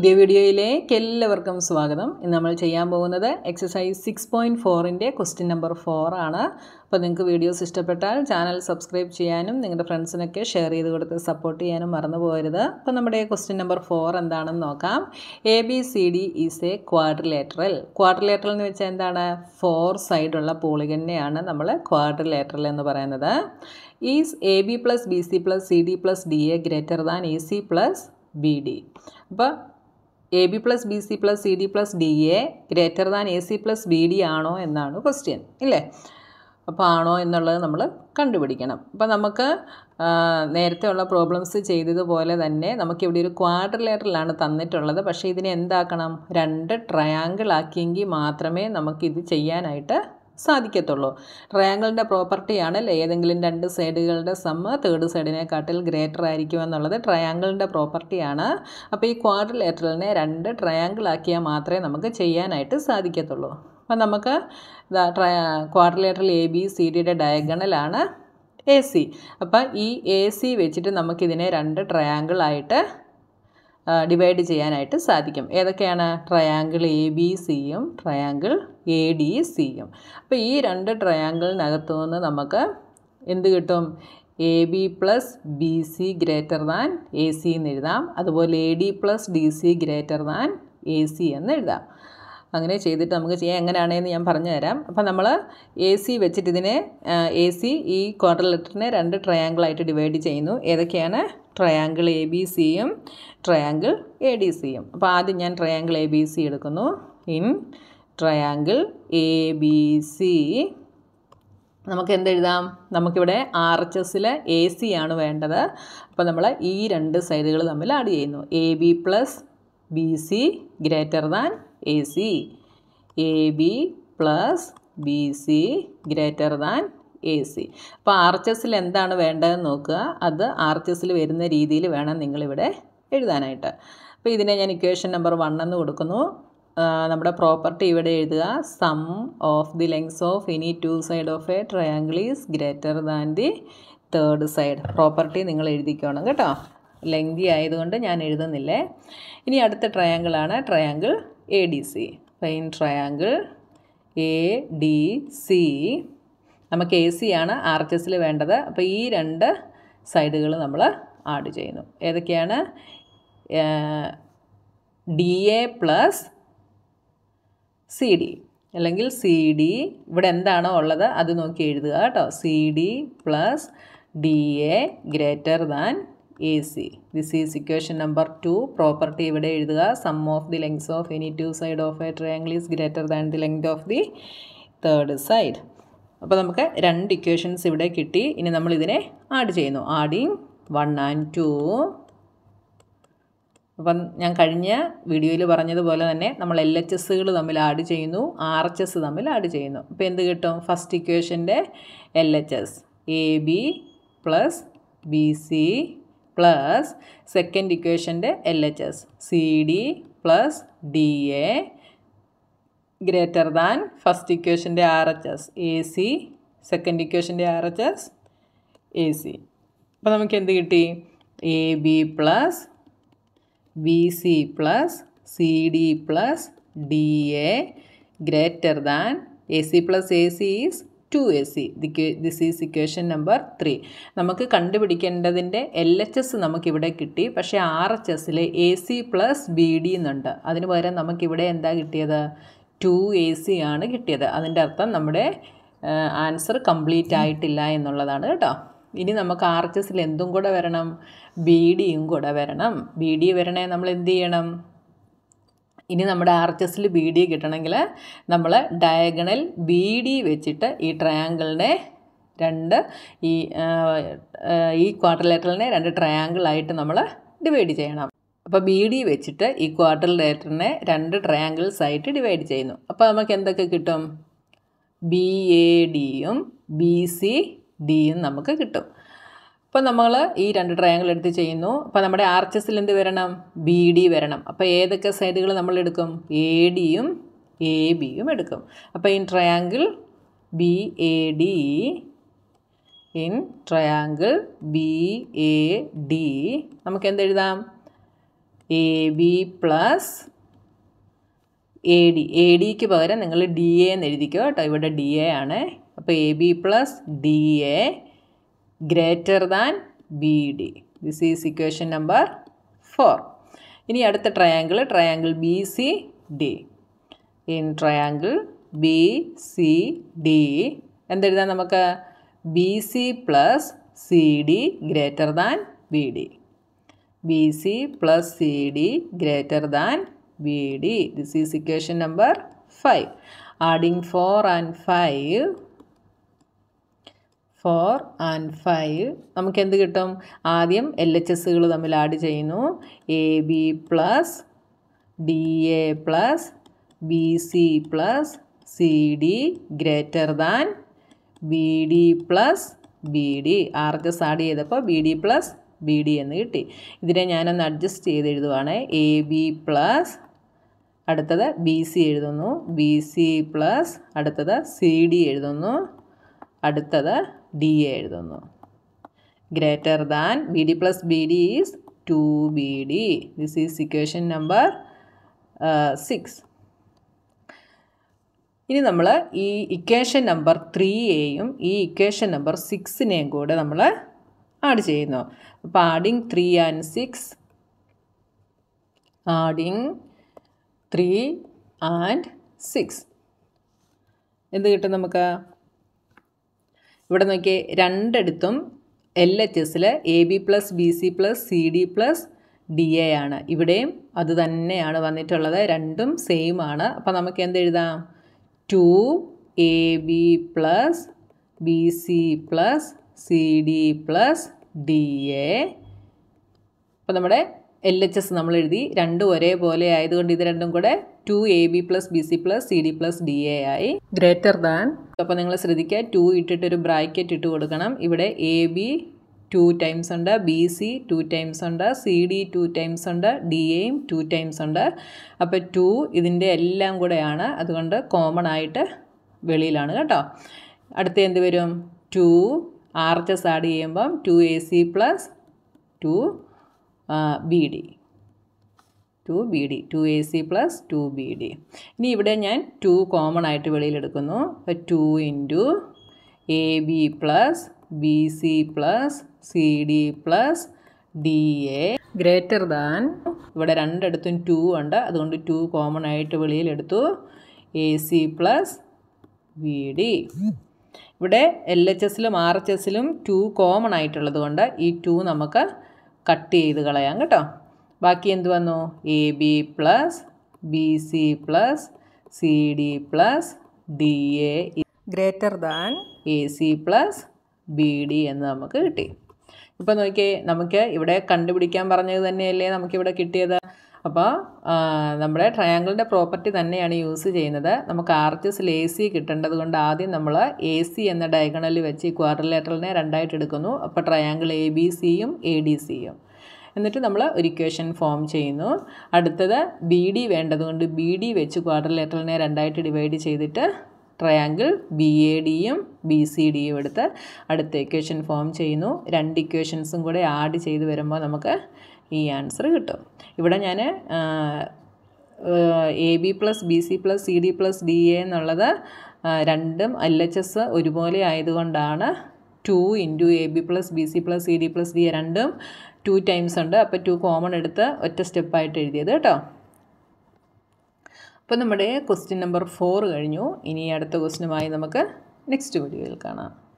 പുതിയ വീഡിയോയിലേക്ക് എല്ലാവർക്കും സ്വാഗതം ഇന്ന് നമ്മൾ ചെയ്യാൻ പോകുന്നത് എക്സസൈസ് സിക്സ് പോയിൻറ്റ് ഫോറിൻ്റെ ക്വസ്റ്റ്യൻ നമ്പർ ഫോർ ആണ് അപ്പോൾ നിങ്ങൾക്ക് വീഡിയോസ് ഇഷ്ടപ്പെട്ടാൽ ചാനൽ സബ്സ്ക്രൈബ് ചെയ്യാനും നിങ്ങളുടെ ഫ്രണ്ട്സിനൊക്കെ ഷെയർ ചെയ്ത് കൊടുത്ത് സപ്പോർട്ട് ചെയ്യാനും മറന്നു പോകരുത് അപ്പോൾ നമ്മുടെ ക്വസ്റ്റ്യൻ നമ്പർ ഫോർ എന്താണെന്ന് നോക്കാം A B C D is a quadrilateral quadrilateral എന്ന് വെച്ചാൽ എന്താണ് ഫോർ സൈഡുള്ള പോളിഗണിനെയാണ് നമ്മൾ ക്വാഡ്രിലേറ്ററൽ എന്ന് പറയുന്നത് is A B plus B C plus C D plus D A greater than A C plus B D അപ്പോൾ A B plus B C plus C D plus D A greater than A C plus B D ആണോ എന്നാണ് question ഇല്ലേ അപ്പോൾ ആണോ എന്നുള്ളത് നമ്മൾ കണ്ടുപിടിക്കണം അപ്പോൾ നമുക്ക് നേരത്തെ ഉള്ള പ്രോബ്ലംസ് ചെയ്തതുപോലെ തന്നെ നമുക്കിവിടെ ഒരു ക്വാഡ്രിലേറ്ററിലാണ് തന്നിട്ടുള്ളത് പക്ഷേ ഇതിനെ എന്താക്കണം രണ്ട് ട്രയാങ്കിൾ ആക്കിയെങ്കിൽ മാത്രമേ നമുക്കിത് ചെയ്യാനായിട്ട് സാധിക്കത്തുള്ളൂ ട്രയാങ്കിളിൻ്റെ പ്രോപ്പർട്ടിയാണ് ഏതെങ്കിലും രണ്ട് സൈഡുകളുടെ സമ്മ് തേർഡ് സൈഡിനെക്കാട്ടിൽ ഗ്രേറ്റർ ആയിരിക്കും എന്നുള്ളത് ട്രയാങ്കിളിൻ്റെ പ്രോപ്പർട്ടിയാണ് അപ്പോൾ ഈ ക്വാഡ്രിലേറ്ററലിനെ രണ്ട് ട്രയാങ്കിളാക്കിയാൽ മാത്രമേ നമുക്ക് ചെയ്യാനായിട്ട് സാധിക്കത്തുള്ളൂ അപ്പം നമുക്ക് ക്വാഡ്രിലേറ്ററൽ എ ബി സി ഡിയുടെ ഡയഗണലാണ് എ സി അപ്പം ഈ എ സി വെച്ചിട്ട് നമുക്കിതിനെ രണ്ട് ട്രയാങ്കിളായിട്ട് ഡിവൈഡ് ചെയ്യാനായിട്ട് സാധിക്കും ഏതൊക്കെയാണ് ട്രയാങ്കിൾ എ ബി സിയും ട്രയാങ്കിൾ എ ഡി സിയും അപ്പോൾ ഈ രണ്ട് ട്രയാങ്കിളിനകത്തു നിന്ന് നമുക്ക് എന്ത് കിട്ടും A B plus B C greater than A C എന്ന് എഴുതാം അതുപോലെ A D plus D C greater than A C എന്ന് എഴുതാം അങ്ങനെ ചെയ്തിട്ട് നമുക്ക് ചെയ്യാം എങ്ങനെയാണെന്ന് ഞാൻ പറഞ്ഞു തരാം അപ്പം നമ്മൾ എ സി വെച്ചിട്ട് ഇതിനെ എ സി ഈ ക്വാർട്ടർ ലെറ്ററിനെ രണ്ട് ട്രയാങ്കിളായിട്ട് ഡിവൈഡ് ചെയ്യുന്നു ഏതൊക്കെയാണ് ട്രയാങ്കിൾ എ ബി സിയും ട്രയാങ്കിൾ എ ഡി സിയും അപ്പോൾ ആദ്യം ഞാൻ ട്രയാങ്കിൾ എ ബി സി എടുക്കുന്നു in triangle A B C നമുക്ക് എന്തെഴുതാം നമുക്കിവിടെ ആർ എച്ച് എസിൽ എ സി ആണ് വേണ്ടത് അപ്പോൾ നമ്മൾ ഈ രണ്ട് സൈഡുകൾ തമ്മിൽ ആഡ് ചെയ്യുന്നു A B plus B C greater than A C A B plus B C greater than A C അപ്പോൾ ആർ എച്ച് എസിൽ എന്താണ് വേണ്ടതെന്ന് നോക്കുക അത് ആർ എച്ച് എസിൽ വരുന്ന രീതിയിൽ വേണം നിങ്ങളിവിടെ എഴുതാനായിട്ട് അപ്പോൾ ഇതിനെ ഞാൻ ഇക്വേഷൻ നമ്പർ വൺ എന്ന് കൊടുക്കുന്നു നമ്മുടെ പ്രോപ്പർട്ടി ഇവിടെ എഴുതുക sum of the lengths of any two side of a triangle is greater than the third side property നിങ്ങൾ എഴുതിക്കണം കേട്ടോ ലെങ്തി ആയതുകൊണ്ട് ഞാൻ എഴുതുന്നില്ലേ ഇനി അടുത്ത ട്രയാങ്കിളാണ് ട്രയാങ്കിൾ എ ഡി സി അപ്പോൾ in triangle A D C നമുക്ക് എ സി ആണ് ആർ എച്ച് എസിൽ വേണ്ടത് അപ്പോൾ ഈ രണ്ട് സൈഡുകൾ നമ്മൾ ആഡ് ചെയ്യുന്നു ഏതൊക്കെയാണ് D A plus C D അല്ലെങ്കിൽ സി ഡി ഇവിടെ എന്താണോ ഉള്ളത് അത് നോക്കി എഴുതുക കേട്ടോ C D plus D A greater than A C this is equation number two property ഇവിടെ എഴുതുക sum of the lengths of any two side of a triangle is greater than the length of the third side അപ്പോൾ നമുക്ക് രണ്ട് equations ഇവിടെ കിട്ടി ഇനി നമ്മൾ ഇതിനെ ആഡ് ചെയ്യുന്നു ആഡിങ് വൺ ആൻഡ് ടു അപ്പം ഞാൻ കഴിഞ്ഞ വീഡിയോയിൽ പറഞ്ഞതുപോലെ തന്നെ നമ്മൾ എൽ എച്ച് എസ്സുകൾ തമ്മിൽ ആഡ് ചെയ്യുന്നു ആർ എച്ച് എസ് തമ്മിൽ ആഡ് ചെയ്യുന്നു അപ്പോൾ എന്ത് കിട്ടും ഫസ്റ്റ് ഇക്വേഷൻ്റെ L H S A B plus B C plus second ഇക്വേഷൻ്റെ L H S C D plus D A greater than first ഇക്വേഷൻ്റെ R H S A C second ഇക്വേഷൻ്റെ R H S A C അപ്പോൾ നമുക്ക് എന്ത് കിട്ടി A B plus B C plus C D plus D A greater than A C plus A C is two A C this is equation number three നമുക്ക് കണ്ടുപിടിക്കേണ്ടതിൻ്റെ L H S നമുക്കിവിടെ കിട്ടി പക്ഷേ R H എസ്സിൽ A C plus B D എന്നുണ്ട് അതിന് പകരം നമുക്കിവിടെ എന്താ കിട്ടിയത് ടു എ സി ആണ് കിട്ടിയത് അതിൻ്റെ അർത്ഥം നമ്മുടെ ആൻസർ കംപ്ലീറ്റ് ആയിട്ടില്ല എന്നുള്ളതാണ് കേട്ടോ ഇനി നമുക്ക് ആർ എച്ച് എസിൽ എന്തും കൂടെ വരണം ബി ഡിയും കൂടെ വരണം ബി ഡി വരണേ നമ്മൾ എന്ത് ചെയ്യണം ഇനി നമ്മുടെ ആർ എച്ച് എസിൽ ബി ഡി കിട്ടണമെങ്കിൽ നമ്മൾ ഡയഗണൽ ബി ഡി വെച്ചിട്ട് ഈ ട്രയാങ്കിളിനെ രണ്ട് ഈ ഈ ക്വാർട്ടർ ലെറ്ററിനെ രണ്ട് ട്രയാങ്കിളായിട്ട് നമ്മൾ ഡിവൈഡ് ചെയ്യണം അപ്പോൾ ബി ഡി വെച്ചിട്ട് ഈ ക്വാർട്ടർ ലേറ്ററിനെ രണ്ട് ട്രയാങ്കിൾസ് ആയിട്ട് ഡിവൈഡ് ചെയ്യുന്നു അപ്പോൾ നമുക്ക് എന്തൊക്കെ കിട്ടും ബി എ ഡിയും ബി സി ഡിയും നമുക്ക് കിട്ടും അപ്പോൾ നമ്മൾ ഈ രണ്ട് ട്രയാങ്കിൾ എടുത്ത് ചെയ്യുന്നു അപ്പോൾ നമ്മുടെ ആർച്ചസിൽ എന്ത് വരണം ബി ഡി വരണം അപ്പോൾ ഏതൊക്കെ സൈഡുകൾ നമ്മൾ എടുക്കും എ ഡിയും എ ബിയും എടുക്കും അപ്പോൾ in triangle B A D in triangle B A D നമുക്ക് എന്തെഴുതാം A B plus A D A ഡിക്ക് പകരം നിങ്ങൾ ഡി എ എന്ന് എഴുതിക്കോ കേട്ടോ ഇവിടെ ഡി എ ആണ് അപ്പോൾ A B plus D A greater than B D this is equation number four ഇനി അടുത്ത triangle triangle B C D in triangle B C D എന്തെഴുതാം നമുക്ക് B C plus C D greater than B D B C plus C D greater than B D this is equation number five adding four and five four and five നമുക്ക് എന്ത് കിട്ടും ആദ്യം L H എസ്സുകൾ തമ്മിൽ add ചെയ്യുന്നു A B plus D A plus B C plus C D greater than B D plus B D R H S add ചെയ്തപ്പോൾ B D plus B D എന്ന് കിട്ടി ഇതിനെ ഞാനൊന്ന് അഡ്ജസ്റ്റ് ചെയ്ത് എഴുതുവാണ് A B plus അടുത്തത് B C എഴുതുന്നു B C plus അടുത്തത് സി ഡി എഴുതുന്നു അടുത്തത് ഡി എ എഴുതുന്നു greater than B D plus B D is two B D this is സിക്വേഷൻ number six ഇനി നമ്മൾ ഈ ഇക്വേഷൻ നമ്പർ ത്രീയെയും ഈ ഇക്വേഷൻ നമ്പർ സിക്സിനെയും കൂടെ നമ്മൾ ആഡ് ചെയ്യുന്നു അപ്പോൾ adding three and six adding three and six എന്ത് കിട്ടും നമുക്ക് ഇവിടെ നോക്കിയേ രണ്ടിടത്തും എൽ എച്ച് എസിൽ A B plus B C plus C D plus D A ആണ് ഇവിടെയും അത് തന്നെയാണ് വന്നിട്ടുള്ളത് രണ്ടും സെയിം ആണ് അപ്പോൾ നമുക്ക് എന്ത് എഴുതാം two A B plus B C plus C D plus D A അപ്പോൾ നമ്മുടെ എൽ എച്ച് എസ് നമ്മൾ എഴുതി രണ്ടും ഒരേപോലെ ആയതുകൊണ്ട് ഇത് രണ്ടും കൂടെ two A B plus B C plus C D plus D A ആയി ഗ്രേറ്റർ ദാൻ അപ്പോൾ നിങ്ങൾ ശ്രദ്ധിക്കുക ടു ഇട്ടിട്ടൊരു ബ്രാക്കറ്റ് ഇട്ട് കൊടുക്കണം ഇവിടെ എ ബി ടു ടൈംസ് ഉണ്ട് ബി സി ടു ടൈംസ് ഉണ്ട് സി ഡി ടു ടൈംസ് ഉണ്ട് ഡി എയും ടു ടൈംസ് ഉണ്ട് അപ്പോൾ ടു ഇതിൻ്റെ എല്ലാം കൂടെയാണ് അതുകൊണ്ട് കോമൺ ആയിട്ട് വെളിയിലാണ് കേട്ടോ അടുത്ത എന്ത് വരും two R H S add ചെയ്യുമ്പം two A C plus two B D two B D two A C plus two B D ഇനി ഇവിടെ ഞാൻ ടു കോമൺ ആയിട്ട് വെളിയിലെടുക്കുന്നു അപ്പോൾ two into A B plus B C plus C D plus D A greater than ഇവിടെ രണ്ടിടത്തും two ഉണ്ട് അതുകൊണ്ട് ടു കോമൺ ആയിട്ട് വെളിയിലെടുത്തു A C plus B D ഇവിടെ എൽ എച്ച് എസിലും ആർ എച്ച് എസിലും ടു കോമൺ ആയിട്ടുള്ളത് കൊണ്ട് ഈ ടു നമുക്ക് കട്ട് ചെയ്ത് കളയാം കേട്ടോ ബാക്കി എന്ത് വന്നു A B plus B C plus C D plus D A greater than A C plus B D എന്ന് നമുക്ക് കിട്ടി ഇപ്പോൾ നോക്കിയേ നമുക്ക് ഇവിടെ കണ്ടുപിടിക്കാൻ പറഞ്ഞത് തന്നെയല്ലേ നമുക്കിവിടെ കിട്ടിയത് അപ്പോൾ നമ്മുടെ ട്രയാങ്കിളിൻ്റെ പ്രോപ്പർട്ടി തന്നെയാണ് യൂസ് ചെയ്യുന്നത് നമുക്ക് ആർച്ചസിൽ എ സി കിട്ടേണ്ടത് കൊണ്ട് ആദ്യം നമ്മൾ എ സി എന്ന ഡയഗണലിൽ വെച്ച് ഈ ക്വാർട്ടർലേറ്ററിനെ രണ്ടായിട്ട് എടുക്കുന്നു അപ്പോൾ ട്രയാങ്കിൾ എ ബി സിയും എ ഡി സിയും എന്നിട്ട് നമ്മൾ ഒരു ഇക്വേഷൻ ഫോം ചെയ്യുന്നു അടുത്തത് ബി ഡി വേണ്ടതുകൊണ്ട് ബി ഡി വെച്ച് ക്വാർട്ടർലേറ്ററിനെ രണ്ടായിട്ട് ഡിവൈഡ് ചെയ്തിട്ട് ട്രയാങ്കിൾ ബി എ ഡിയും ബി സി ഡിയും എടുത്ത് അടുത്ത ഇക്വേഷൻ ഫോം ചെയ്യുന്നു രണ്ട് ഇക്വേഷൻസും കൂടെ ആഡ് ചെയ്ത് വരുമ്പോൾ നമുക്ക് ഈ ആൻസർ കിട്ടും ഇവിടെ ഞാൻ A B plus B C plus C D plus D A എന്നുള്ളത് രണ്ടും എൽ എച്ച് എസ് ഒരുപോലെ ആയതുകൊണ്ടാണ് two into A B plus B C plus C D plus D A രണ്ടും ടു ടൈംസ് ഉണ്ട് അപ്പോൾ ടു കോമൺ എടുത്ത് ഒറ്റ സ്റ്റെപ്പായിട്ട് എഴുതിയത് കേട്ടോ അപ്പോൾ നമ്മുടെ ക്വസ്റ്റ്യൻ നമ്പർ ഫോർ കഴിഞ്ഞു ഇനി അടുത്ത ക്വസ്റ്റ്യനുമായി നമുക്ക് നെക്സ്റ്റ് വീഡിയോയിൽ കാണാം